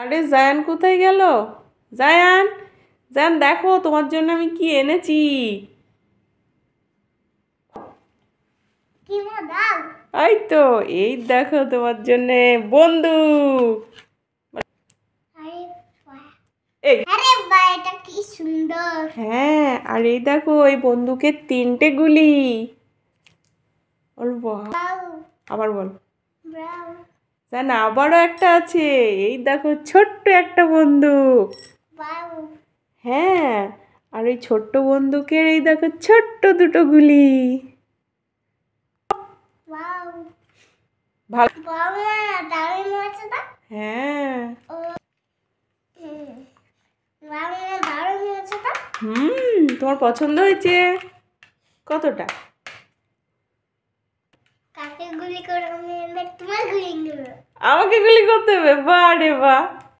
আরে জায়ান কোথায় গেল জায়ান জায়ান দেখো তোমার জন্য আমি কি এনেছি এই তো এই দেখো তোমার জন্য বন্ধু হ্যাঁ আর এই দেখো ওই বন্ধুকে তিনটে গুলি আবার বল জান আবারও একটা আছে এই দেখো ছোট্ট একটা বন্দুক হ্যাঁ আর ওই ছোট্ট বন্দুকের এই দেখো ছোট্ট দুটো গুলি হ্যাঁ হুম তোমার পছন্দ হয়েছে কতটা গুলি করে তোমার গুলি আমাকে গুলি করতে হবে বা রে বা